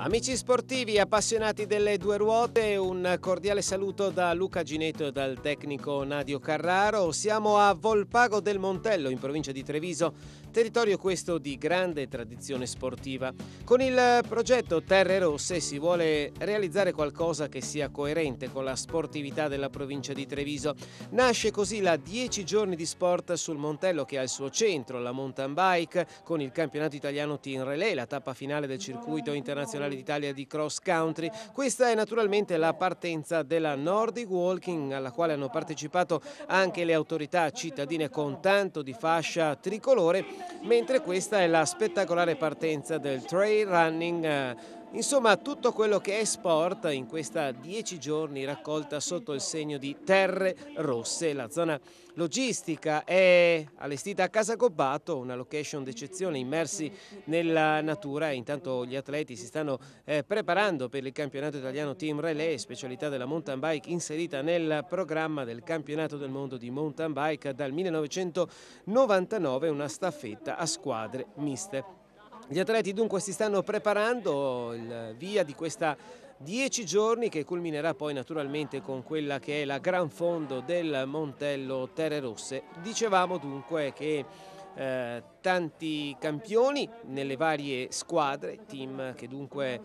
Amici sportivi, appassionati delle due ruote, un cordiale saluto da Luca Gineto e dal tecnico Nadio Carraro. Siamo a Volpago del Montello, in provincia di Treviso, territorio questo di grande tradizione sportiva. Con il progetto Terre Rosse si vuole realizzare qualcosa che sia coerente con la sportività della provincia di Treviso. Nasce così la 10 giorni di sport sul Montello che ha il suo centro, la mountain bike, con il campionato italiano Team Relay, la tappa finale del circuito internazionale Nazionale d'Italia di Cross Country. Questa è naturalmente la partenza della Nordic Walking alla quale hanno partecipato anche le autorità cittadine con tanto di fascia tricolore, mentre questa è la spettacolare partenza del trail running eh, Insomma, tutto quello che è sport in questa 10 giorni raccolta sotto il segno di Terre Rosse. La zona logistica è allestita a Casa Gobbato, una location d'eccezione immersi nella natura. Intanto gli atleti si stanno eh, preparando per il campionato italiano Team Relay, specialità della mountain bike inserita nel programma del campionato del mondo di mountain bike dal 1999, una staffetta a squadre miste. Gli atleti dunque si stanno preparando il via di questa 10 giorni che culminerà poi naturalmente con quella che è la gran fondo del Montello Terre Rosse. Dicevamo dunque che eh, tanti campioni nelle varie squadre, team che dunque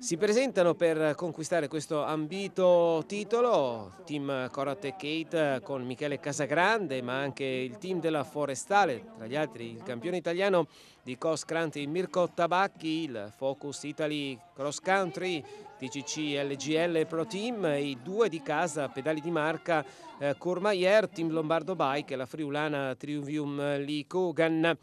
si presentano per conquistare questo ambito titolo team Corate Kate con Michele Casagrande ma anche il team della Forestale, tra gli altri il campione italiano di cross country Mirko Tabacchi, il Focus Italy Cross Country, TCC LGL Pro Team, i due di casa, pedali di marca eh, Courmayeur, Team Lombardo Bike e la friulana Triumvium Lee Kogan.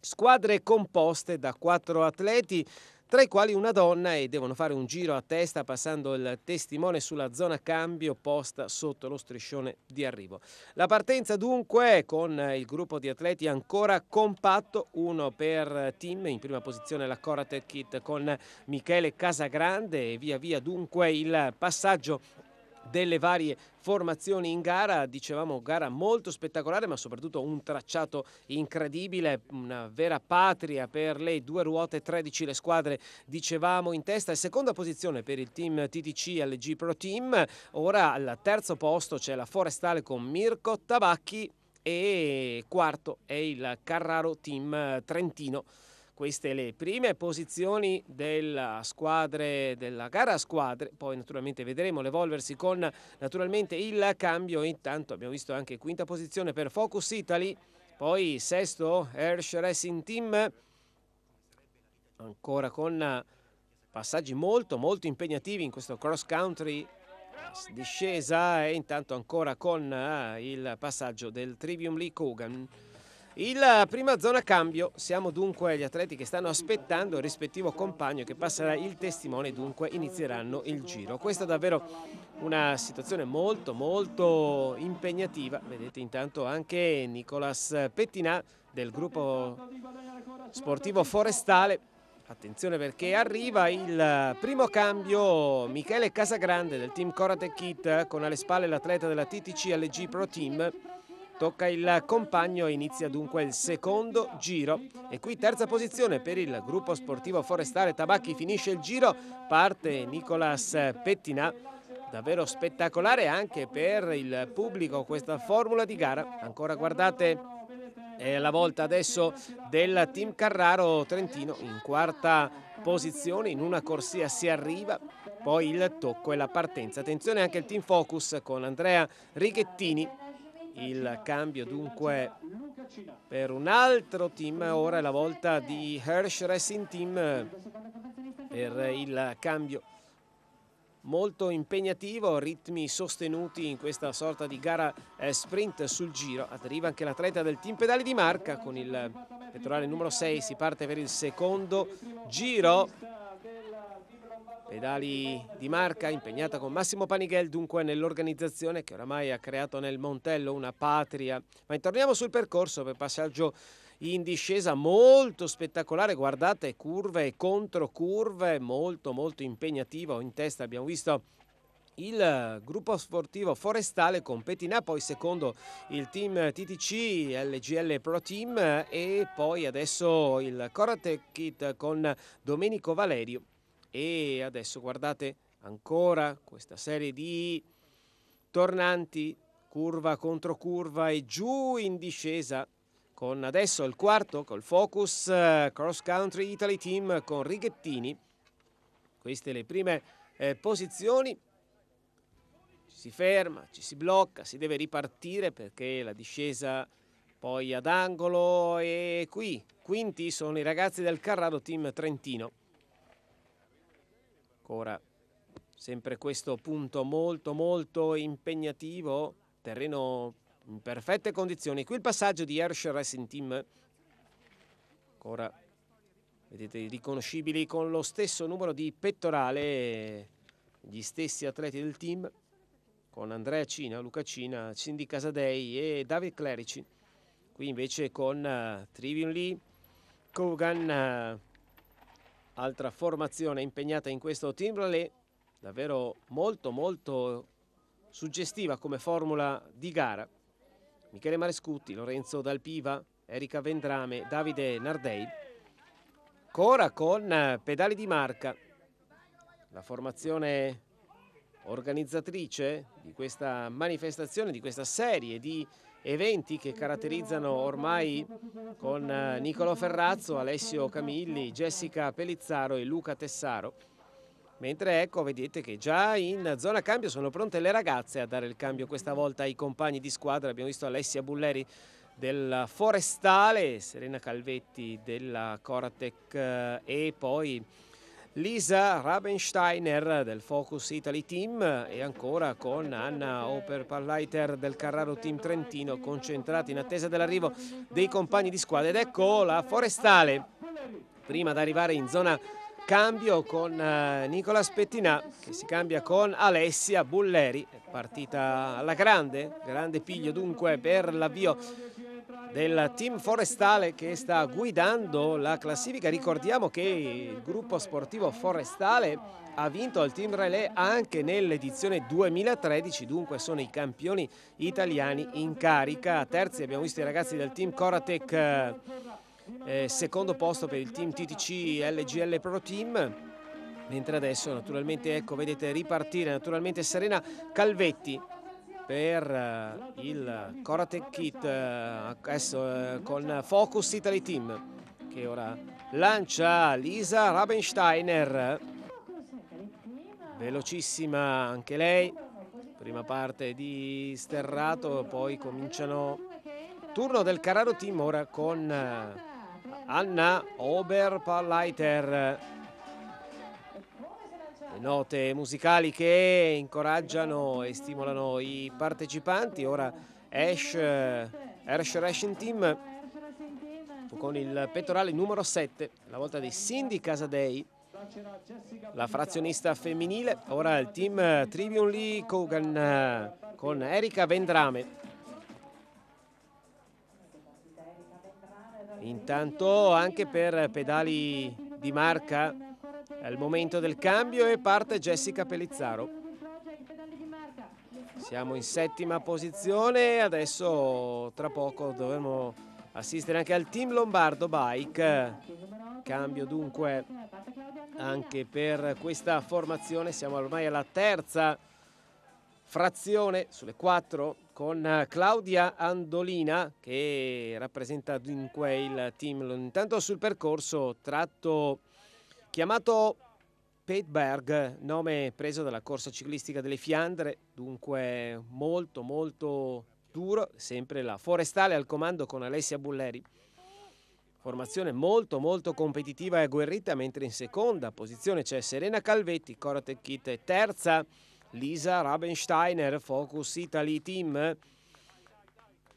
Squadre composte da quattro atleti tra i quali una donna e devono fare un giro a testa passando il testimone sulla zona cambio posta sotto lo striscione di arrivo. La partenza dunque con il gruppo di atleti ancora compatto, uno per team, in prima posizione la Coratec Kit con Michele Casagrande e via via dunque il passaggio delle varie formazioni in gara, dicevamo gara molto spettacolare ma soprattutto un tracciato incredibile, una vera patria per le due ruote, 13 le squadre dicevamo in testa e seconda posizione per il team TTC LG Pro Team, ora al terzo posto c'è la Forestale con Mirko Tabacchi e quarto è il Carraro Team Trentino queste le prime posizioni della, squadre, della gara a squadre, poi naturalmente vedremo l'evolversi con naturalmente il cambio, intanto abbiamo visto anche quinta posizione per Focus Italy, poi sesto Hersh Racing Team, ancora con passaggi molto molto impegnativi in questo cross country discesa e intanto ancora con eh, il passaggio del Trivium Lee Kogan. Il prima zona cambio, siamo dunque gli atleti che stanno aspettando il rispettivo compagno che passerà il testimone, dunque inizieranno il giro. Questa è davvero una situazione molto molto impegnativa, vedete intanto anche Nicolas Pettinà del gruppo sportivo forestale Attenzione perché arriva il primo cambio Michele Casagrande del team Korate Kit con alle spalle l'atleta della TTC LG Pro Team Tocca il compagno, inizia dunque il secondo giro e qui terza posizione per il gruppo sportivo forestale Tabacchi, finisce il giro, parte Nicolas Pettinà, davvero spettacolare anche per il pubblico questa formula di gara, ancora guardate è la volta adesso del team Carraro Trentino in quarta posizione, in una corsia si arriva, poi il tocco e la partenza. Attenzione anche il team Focus con Andrea Righettini il cambio dunque per un altro team, ora è la volta di Hirsch Racing Team per il cambio molto impegnativo, ritmi sostenuti in questa sorta di gara eh, sprint sul giro. Arriva anche l'atleta del team pedali di marca con il pettorale numero 6, si parte per il secondo giro Pedali di Marca, impegnata con Massimo Panighel dunque nell'organizzazione che oramai ha creato nel Montello una patria. Ma intorniamo sul percorso per passaggio in discesa molto spettacolare, guardate curve e controcurve, molto molto impegnativo in testa abbiamo visto il gruppo sportivo forestale con Petinà, poi secondo il team TTC, LGL Pro Team e poi adesso il Corate Kit con Domenico Valerio e adesso guardate ancora questa serie di tornanti, curva contro curva e giù in discesa con adesso il quarto col Focus eh, Cross Country Italy Team con Righettini. Queste le prime eh, posizioni. Ci si ferma, ci si blocca, si deve ripartire perché la discesa poi ad angolo e qui quinti sono i ragazzi del Carrado Team Trentino. Ancora sempre questo punto molto molto impegnativo, terreno in perfette condizioni. Qui il passaggio di Hersch Racing Team. Ancora vedete riconoscibili con lo stesso numero di pettorale gli stessi atleti del team con Andrea Cina, Luca Cina, Cindy Casadei e David Clerici. Qui invece con uh, eh, Trivion Lee, Kogan, eh, altra formazione impegnata in questo Timberley, davvero molto molto suggestiva come formula di gara. Michele Marescutti, Lorenzo Dalpiva, Erika Vendrame, Davide Nardei, ancora con eh, pedali di marca. La formazione organizzatrice di questa manifestazione, di questa serie di eventi che caratterizzano ormai con eh, Nicolo Ferrazzo, Alessio Camilli, Jessica Pellizzaro e Luca Tessaro. Mentre ecco, vedete che già in zona cambio sono pronte le ragazze a dare il cambio questa volta ai compagni di squadra. Abbiamo visto Alessia Bulleri del Forestale, Serena Calvetti della Coratec eh, e poi Lisa Rabensteiner del Focus Italy Team e ancora con Anna Operpalleiter del Carraro Team Trentino concentrati in attesa dell'arrivo dei compagni di squadra ed ecco la Forestale prima di arrivare in zona cambio con eh, Nicola Spettinà che si cambia con Alessia Bulleri partita alla grande grande piglio dunque per l'avvio del team forestale che sta guidando la classifica. Ricordiamo che il gruppo sportivo forestale ha vinto il team relay anche nell'edizione 2013, dunque sono i campioni italiani in carica. Terzi abbiamo visto i ragazzi del team Coratec, eh, eh, secondo posto per il team TTC LGL Pro Team mentre adesso naturalmente ecco vedete ripartire naturalmente Serena Calvetti per eh, il Koratek Kit eh, adesso eh, con Focus Italy Team che ora lancia Lisa Rabensteiner velocissima anche lei prima parte di Sterrato poi cominciano turno del Carraro Team ora con Anna Oberpalleiter note musicali che incoraggiano e stimolano i partecipanti. Ora Ash, eh, Ash Racing Team con il pettorale numero 7, la volta di Cindy Casadei, la frazionista femminile. Ora il team eh, Tribune Lee Kogan eh, con Erika Vendrame. Intanto anche per pedali di marca è il momento del cambio e parte Jessica Pellizzaro. Siamo in settima posizione e adesso tra poco dovremo assistere anche al team Lombardo Bike. Cambio dunque anche per questa formazione, siamo ormai alla terza frazione sulle quattro con Claudia Andolina che rappresenta dunque il team intanto sul percorso tratto Chiamato Petberg, nome preso dalla corsa ciclistica delle Fiandre, dunque molto molto duro, sempre la forestale al comando con Alessia Bulleri. Formazione molto molto competitiva e agguerrita, mentre in seconda posizione c'è Serena Calvetti, Cora terza Lisa Rabensteiner, Focus Italy Team.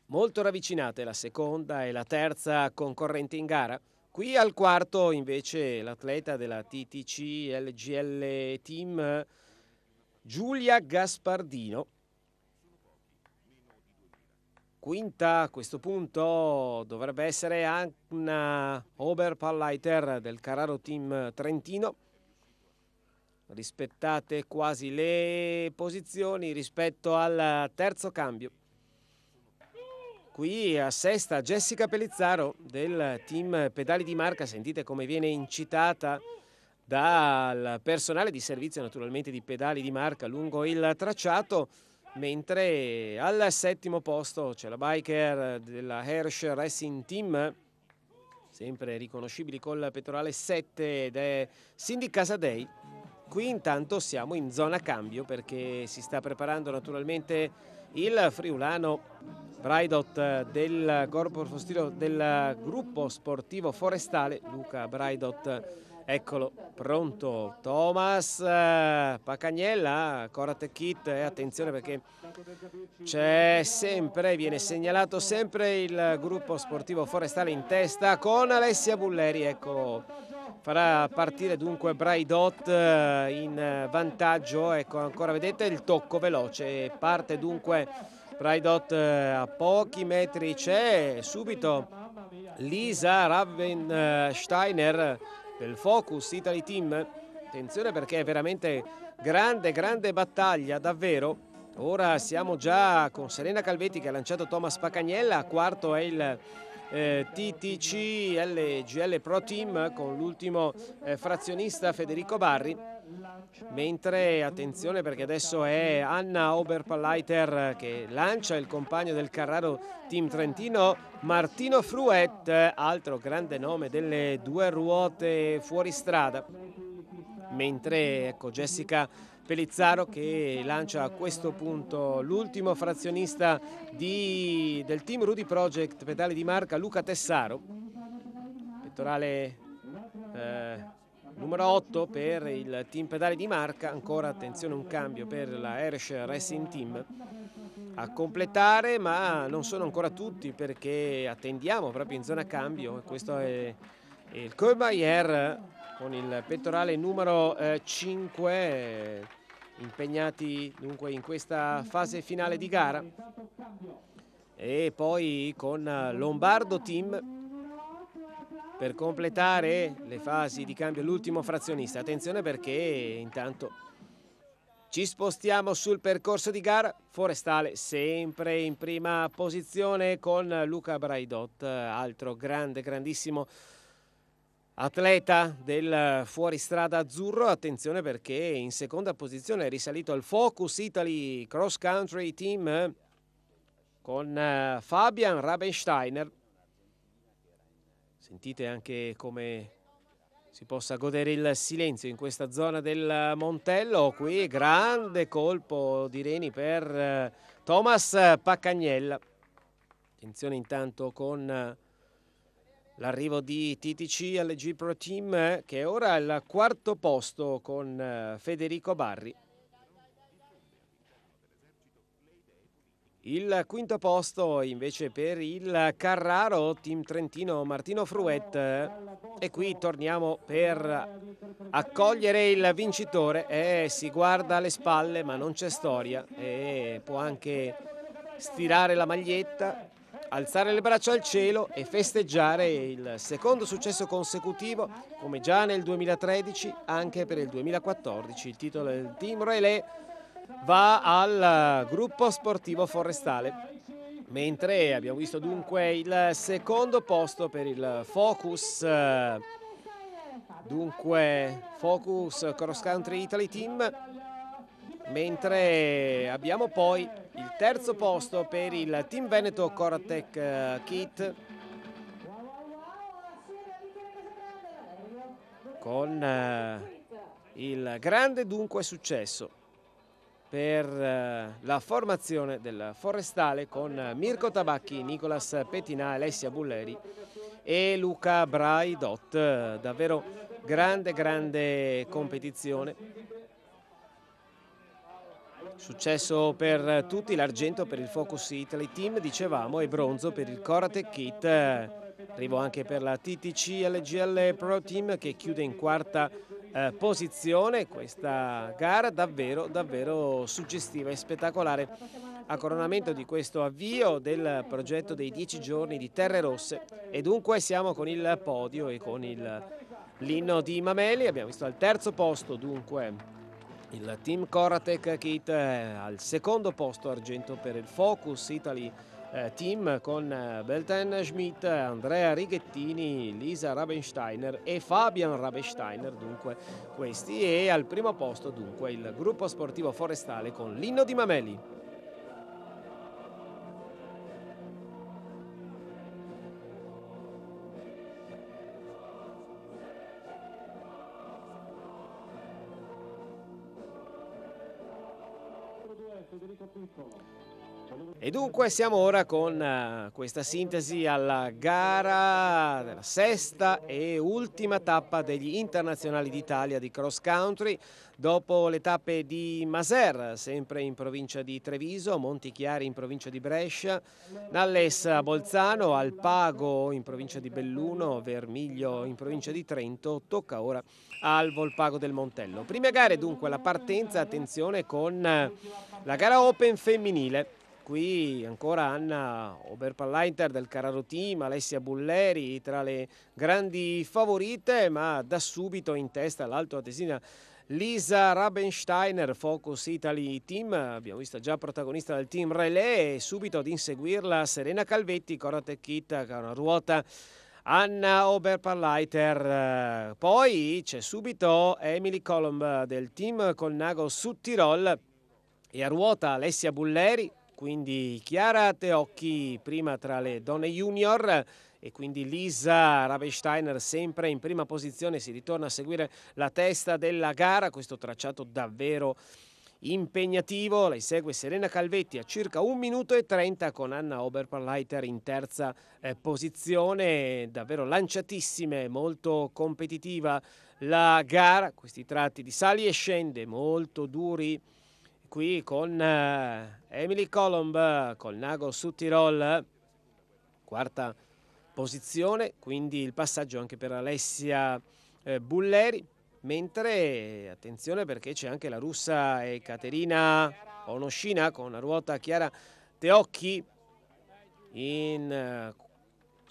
Molto ravvicinate la seconda e la terza concorrente in gara. Qui al quarto invece l'atleta della TTC LGL Team Giulia Gaspardino. Quinta a questo punto dovrebbe essere Anna Oberpalleiter del Carraro Team Trentino. Rispettate quasi le posizioni rispetto al terzo cambio qui a sesta Jessica Pellizzaro del team Pedali di Marca, sentite come viene incitata dal personale di servizio naturalmente di Pedali di Marca lungo il tracciato, mentre al settimo posto c'è la biker della Hersch Racing Team, sempre riconoscibili col pettorale 7 ed è Cindy Casadei. Qui intanto siamo in zona cambio perché si sta preparando naturalmente il friulano Braidot del corpo forestiro del gruppo sportivo forestale Luca Braidot eccolo pronto Thomas eh, Pacagnella Corate Kit e eh, attenzione perché c'è sempre viene segnalato sempre il gruppo sportivo forestale in testa con Alessia Bulleri ecco Farà partire dunque Braidot eh, in vantaggio, ecco ancora vedete il tocco veloce, parte dunque Braidot eh, a pochi metri c'è, subito Lisa Ravensteiner del Focus Italy Team, attenzione perché è veramente grande, grande battaglia davvero. Ora siamo già con Serena Calvetti che ha lanciato Thomas Pacagnella, quarto è il eh, TTC LGL Pro Team con l'ultimo eh, frazionista Federico Barri mentre attenzione perché adesso è Anna Oberpalleiter che lancia il compagno del Carraro Team Trentino Martino Fruet altro grande nome delle due ruote fuori strada mentre ecco, Jessica Pelizzaro che lancia a questo punto l'ultimo frazionista di, del team Rudy Project, pedale di marca Luca Tessaro, pettorale eh, numero 8 per il team pedale di marca, ancora attenzione un cambio per la Ersch Racing Team a completare ma non sono ancora tutti perché attendiamo proprio in zona cambio, questo è il Kohlmeier con il pettorale numero eh, 5 impegnati dunque in questa fase finale di gara e poi con Lombardo Team per completare le fasi di cambio l'ultimo frazionista. Attenzione perché intanto ci spostiamo sul percorso di gara. Forestale sempre in prima posizione con Luca Braidot, altro grande, grandissimo atleta del fuoristrada azzurro, attenzione perché in seconda posizione è risalito al Focus Italy Cross Country Team con eh, Fabian Rabensteiner. Sentite anche come si possa godere il silenzio in questa zona del Montello. Qui grande colpo di Reni per eh, Thomas Paccagnella. Attenzione intanto con eh, L'arrivo di TTC LG Pro Team eh, che ora è al quarto posto con eh, Federico Barri. Il quinto posto invece per il Carraro Team Trentino Martino Fruet e qui torniamo per accogliere il vincitore e eh, si guarda alle spalle ma non c'è storia e può anche stirare la maglietta alzare le braccia al cielo e festeggiare il secondo successo consecutivo, come già nel 2013, anche per il 2014. Il titolo del team relay va al gruppo sportivo forestale. Mentre abbiamo visto dunque il secondo posto per il Focus, eh, dunque Focus Cross Country Italy Team, mentre abbiamo poi il terzo posto per il Team Veneto Coratec eh, Kit con eh, il grande dunque successo per eh, la formazione del Forestale con Mirko Tabacchi, Nicolas Petinà, Alessia Bulleri e Luca Braidot. Davvero grande, grande competizione Successo per tutti, l'argento per il Focus Italy Team, dicevamo, e bronzo per il Corate Kit. Arrivo anche per la TTC LGL Pro Team che chiude in quarta eh, posizione questa gara davvero, davvero suggestiva e spettacolare a coronamento di questo avvio del progetto dei dieci giorni di Terre Rosse e dunque siamo con il podio e con l'inno di Mameli abbiamo visto al terzo posto dunque il team Coratec Kit al secondo posto argento per il Focus Italy eh, team con eh, Belten Schmidt, Andrea Righettini, Lisa Rabensteiner e Fabian Rabensteiner dunque questi e al primo posto dunque il gruppo sportivo forestale con Lino Di Mameli. dunque siamo ora con eh, questa sintesi alla gara della sesta e ultima tappa degli internazionali d'Italia di cross country dopo le tappe di Maser, sempre in provincia di Treviso, Montichiari in provincia di Brescia, Nalles a Bolzano, Alpago in provincia di Belluno, Vermiglio in provincia di Trento, tocca ora al Volpago del Montello. Prime gare dunque la partenza, attenzione con eh, la gara open femminile qui ancora Anna Oberpallainter del Carraro Team, Alessia Bulleri tra le grandi favorite, ma da subito in testa l'Alto Atesina Lisa Rabensteiner, Focus Italy Team, abbiamo visto già protagonista del team relay e subito ad inseguirla Serena Calvetti, Cora Tecchitta che ha una ruota Anna Oberparleiter. Eh, poi c'è subito Emily Colomb del team Colnago su Tirol e a ruota Alessia Bulleri, quindi Chiara Teocchi prima tra le donne junior e quindi Lisa Rabesteiner sempre in prima posizione, si ritorna a seguire la testa della gara, questo tracciato davvero impegnativo, lei segue Serena Calvetti a circa 1 minuto e 30 con Anna Oberparleiter in terza eh, posizione, davvero lanciatissime, molto competitiva la gara, questi tratti di sali e scende molto duri qui con eh, Emily Colomb col Nago su Tirol quarta posizione quindi il passaggio anche per Alessia eh, Bulleri mentre attenzione perché c'è anche la russa Ekaterina Onoshina con una ruota Chiara Teocchi in eh,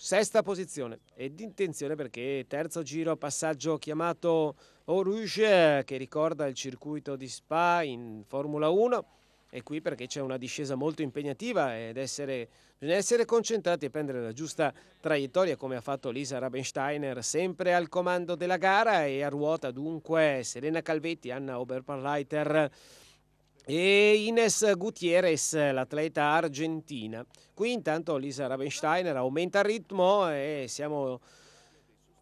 sesta posizione ed intenzione perché terzo giro passaggio chiamato Eau che ricorda il circuito di Spa in Formula 1 e qui perché c'è una discesa molto impegnativa ed essere, bisogna essere concentrati e prendere la giusta traiettoria come ha fatto Lisa Rabensteiner sempre al comando della gara e a ruota dunque Serena Calvetti, Anna Oberparleiter e Ines Gutierrez, l'atleta argentina. Qui intanto Lisa Rabensteiner aumenta il ritmo e siamo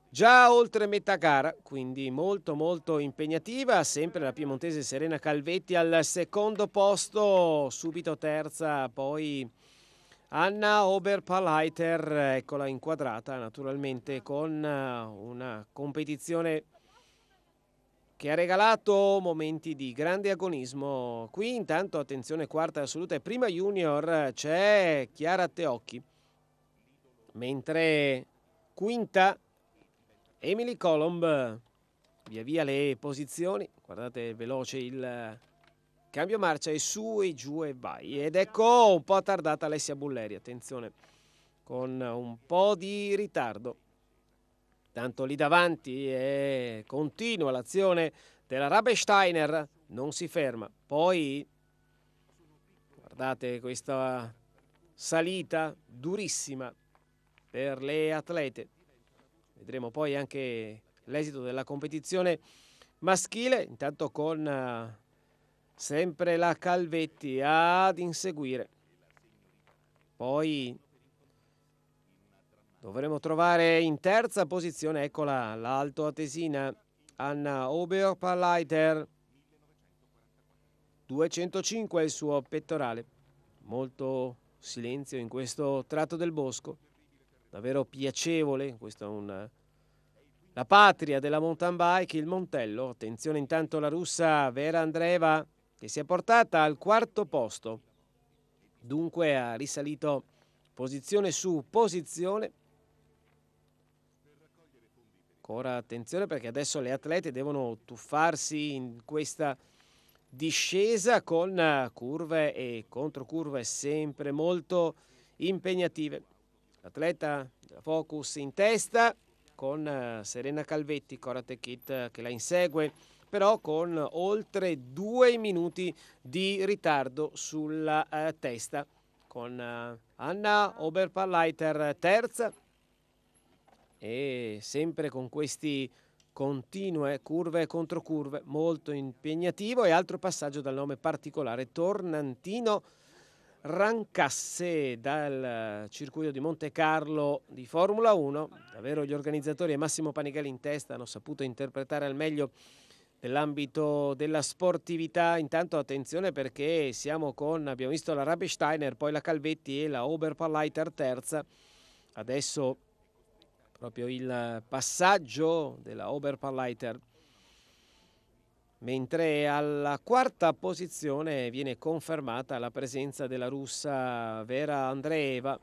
già oltre metà gara, quindi molto molto impegnativa, sempre la piemontese Serena Calvetti al secondo posto, subito terza, poi Anna Oberpalleiter, eccola inquadrata naturalmente con eh, una competizione che ha regalato momenti di grande agonismo. Qui intanto attenzione quarta assoluta e prima junior c'è Chiara Teocchi, mentre quinta Emily Colomb. Via via le posizioni, guardate veloce il cambio marcia e su e giù e vai. Ed ecco un po' tardata Alessia Bulleri, attenzione, con un po' di ritardo. Tanto lì davanti e continua l'azione della Rabesteiner, non si ferma. Poi guardate questa salita durissima per le atlete. Vedremo poi anche l'esito della competizione maschile, intanto con eh, sempre la Calvetti ad inseguire. Poi Dovremo trovare in terza posizione, eccola, l'alto atesina Anna Oberpalleiter. 205 il suo pettorale. Molto silenzio in questo tratto del bosco. Davvero piacevole, questa è una... La patria della mountain bike, il Montello. Attenzione intanto la russa Vera Andreva che si è portata al quarto posto. Dunque ha risalito posizione su posizione ancora attenzione perché adesso le atlete devono tuffarsi in questa discesa con eh, curve e controcurve sempre molto impegnative. L'atleta Focus in testa con eh, Serena Calvetti, Corate Kit eh, che la insegue, però con oltre due minuti di ritardo sulla eh, testa con eh, Anna Oberpalleiter terza e sempre con queste continue curve e controcurve molto impegnativo e altro passaggio dal nome particolare Tornantino Rancasse dal circuito di Monte Carlo di Formula 1 davvero gli organizzatori e Massimo Panigali in testa hanno saputo interpretare al meglio nell'ambito della sportività. Intanto attenzione perché siamo con, abbiamo visto la Rabi Steiner, poi la Calvetti e la Oberpalleiter terza. Adesso proprio il passaggio della Oberparleiter mentre alla quarta posizione viene confermata la presenza della russa Vera Andreeva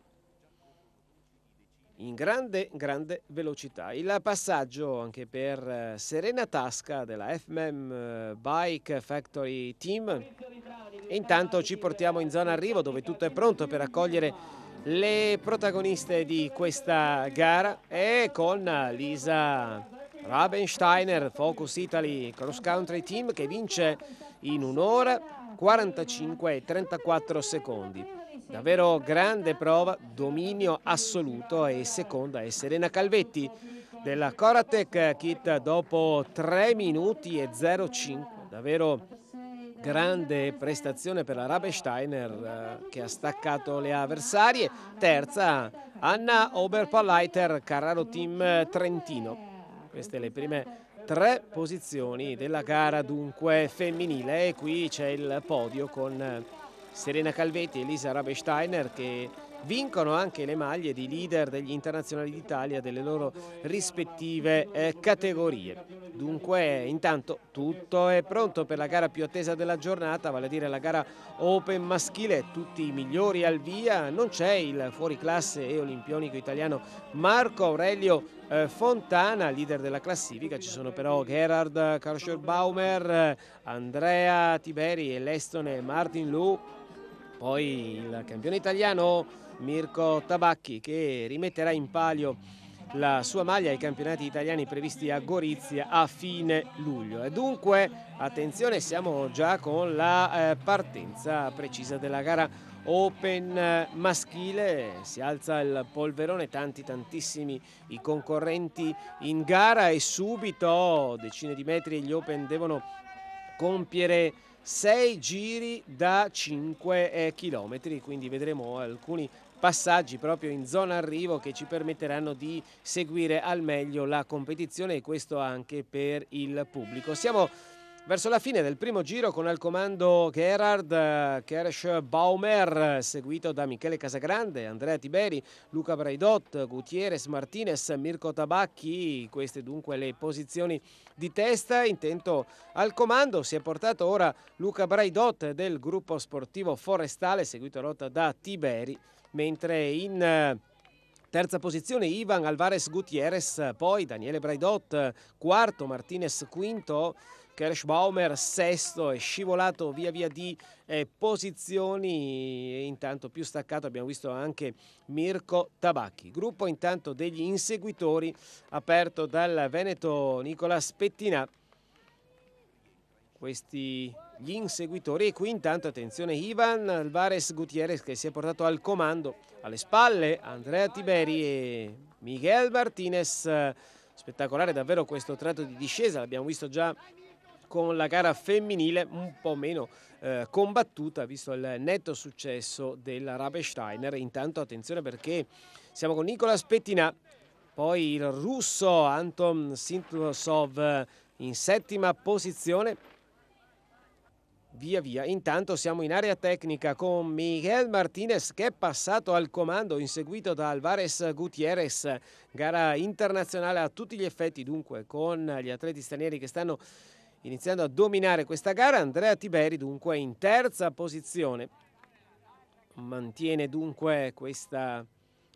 in grande, grande velocità. Il passaggio anche per eh, Serena Tasca della FMM eh, Bike Factory Team. E intanto ci portiamo in zona arrivo dove tutto è pronto per accogliere le protagoniste di questa gara e con Lisa Rabensteiner, Focus Italy Cross Country Team che vince in un'ora 45 e 34 secondi. Davvero grande prova, dominio assoluto e seconda è Serena Calvetti della Koratec Kit dopo 3 minuti e 05. Davvero grande prestazione per la Rabesteiner eh, che ha staccato le avversarie, terza Anna Oberpalleiter, Carraro Team eh, Trentino. Queste le prime tre posizioni della gara dunque femminile e qui c'è il podio con eh, Serena Calvetti e Elisa Rabesteiner che vincono anche le maglie di leader degli internazionali d'Italia delle loro rispettive eh, categorie. Dunque intanto tutto è pronto per la gara più attesa della giornata, vale a dire la gara open maschile, tutti i migliori al via, non c'è il fuoriclasse e olimpionico italiano Marco Aurelio eh, Fontana, leader della classifica, ci sono però Gerhard Karscher-Baumer, eh, Andrea Tiberi e l'estone Martin Lu poi il campione italiano Mirko Tabacchi che rimetterà in palio la sua maglia ai campionati italiani previsti a Gorizia a fine luglio. E dunque, attenzione, siamo già con la eh, partenza precisa della gara Open maschile, si alza il polverone, tanti tantissimi i concorrenti in gara e subito decine di metri gli Open devono compiere 6 giri da 5 km, eh, quindi vedremo alcuni passaggi proprio in zona arrivo che ci permetteranno di seguire al meglio la competizione e questo anche per il pubblico. Siamo verso la fine del primo giro con al comando Gerard eh, Kersh Baumer, seguito da Michele Casagrande, Andrea Tiberi, Luca Braidot, Gutierrez Martinez, Mirko Tabacchi, queste dunque le posizioni di testa, intento al comando si è portato ora Luca Braidot del gruppo sportivo Forestale, seguito a rotta da Tiberi, mentre in eh, Terza posizione Ivan Alvarez Gutierrez, poi Daniele Braidot, quarto Martinez quinto, Kerschbaumer sesto è scivolato via via di eh, posizioni e intanto più staccato abbiamo visto anche Mirko Tabacchi. Gruppo intanto degli inseguitori aperto dal Veneto Nicola Spettina. Questi gli inseguitori e qui intanto attenzione Ivan Alvarez Gutierrez che si è portato al comando alle spalle Andrea Tiberi e Miguel Martinez spettacolare davvero questo tratto di discesa l'abbiamo visto già con la gara femminile un po' meno eh, combattuta visto il netto successo della Rabesteiner. Intanto attenzione perché siamo con Nicola Spettina, poi il russo Anton Sintrosov eh, in settima posizione. Via via, intanto siamo in area tecnica con Miguel Martinez che è passato al comando inseguito da Alvarez Gutierrez, gara internazionale a tutti gli effetti dunque con gli atleti stranieri che stanno iniziando a dominare questa gara. Andrea Tiberi dunque in terza posizione, mantiene dunque questa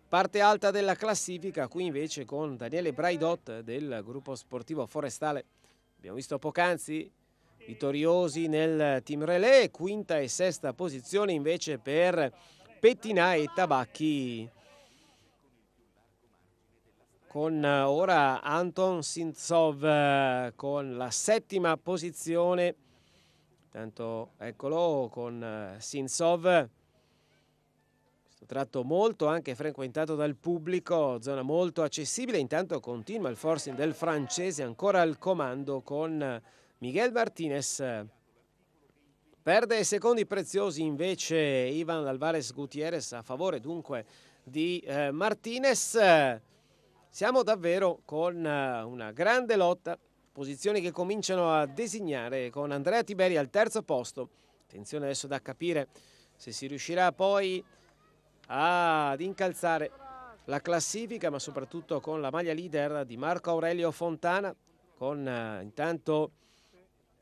parte alta della classifica, qui invece con Daniele Braidot del gruppo sportivo Forestale. Abbiamo visto poc'anzi vittoriosi nel team relay, quinta e sesta posizione invece per Pettinà e Tabacchi con eh, ora Anton Sinzov eh, con la settima posizione. Tanto eccolo con eh, Sinzov. tratto molto anche frequentato dal pubblico, zona molto accessibile. Intanto continua il forcing del francese ancora al comando con Miguel Martinez. Perde secondi preziosi invece Ivan Alvarez Gutierrez a favore dunque di eh, Martinez. Siamo davvero con eh, una grande lotta, posizioni che cominciano a designare con Andrea Tiberi al terzo posto. Attenzione adesso da capire se si riuscirà poi ad incalzare la classifica, ma soprattutto con la maglia leader di Marco Aurelio Fontana, con eh, intanto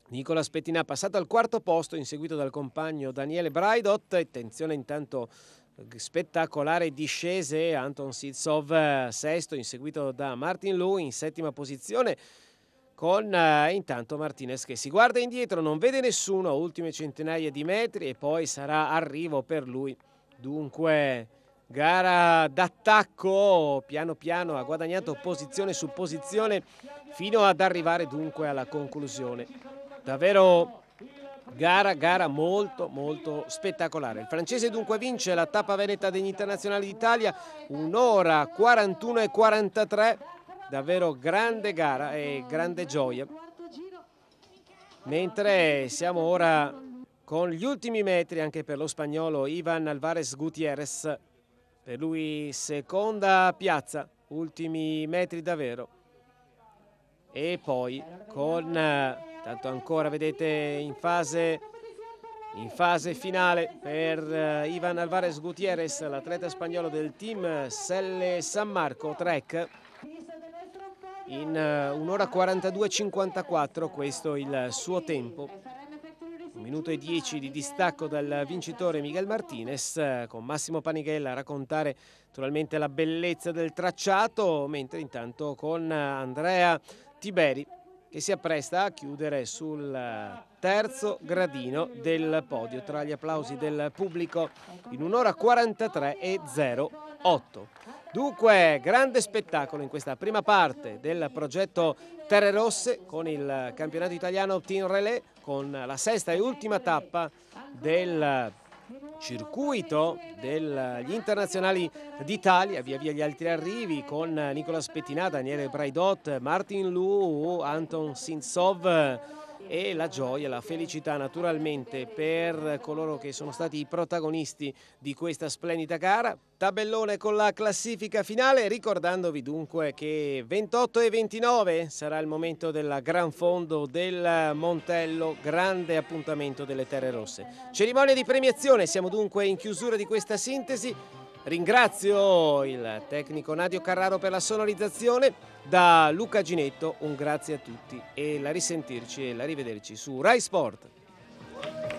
Nicola Spettinà passato al quarto posto, inseguito dal compagno Daniele Braidot. Attenzione intanto spettacolare discese, Anton Sitsov sesto, inseguito da Martin Lui in settima posizione con eh, intanto Martinez che si guarda indietro, non vede nessuno, ultime centinaia di metri e poi sarà arrivo per lui. Dunque gara d'attacco, piano piano ha guadagnato posizione su posizione fino ad arrivare dunque alla conclusione. Davvero Gara, gara molto, molto spettacolare. Il francese dunque vince la tappa veneta degli internazionali d'Italia, un'ora 41 e 43, davvero grande gara e grande gioia. Mentre siamo ora con gli ultimi metri anche per lo spagnolo Ivan Alvarez Gutierrez, per lui seconda piazza, ultimi metri davvero. E poi con eh, Intanto ancora vedete in fase, in fase finale per eh, Ivan Alvarez Gutierrez, l'atleta spagnolo del team Selle San Marco Trek. In uh, un'ora 42-54 questo il suo tempo. Un minuto e dieci di distacco dal vincitore Miguel Martinez eh, con Massimo Panighella a raccontare naturalmente la bellezza del tracciato, mentre intanto con Andrea Tiberi e si appresta a chiudere sul terzo gradino del podio tra gli applausi del pubblico in un'ora 43 e 08. Dunque, grande spettacolo in questa prima parte del progetto Terre Rosse con il campionato italiano Team Relais con la sesta e ultima tappa del circuito degli internazionali d'Italia, via via gli altri arrivi con Nicola Spettinà, Daniele Braidot, Martin Lu, Anton Sintsov e la gioia, la felicità naturalmente per coloro che sono stati i protagonisti di questa splendida gara. Tabellone con la classifica finale, ricordandovi dunque che 28 e 29 sarà il momento del gran fondo del Montello, grande appuntamento delle Terre Rosse. Cerimonia di premiazione, siamo dunque in chiusura di questa sintesi. Ringrazio il tecnico Nadio Carraro per la sonorizzazione da Luca Ginetto un grazie a tutti e la risentirci e la rivederci su Rai Sport.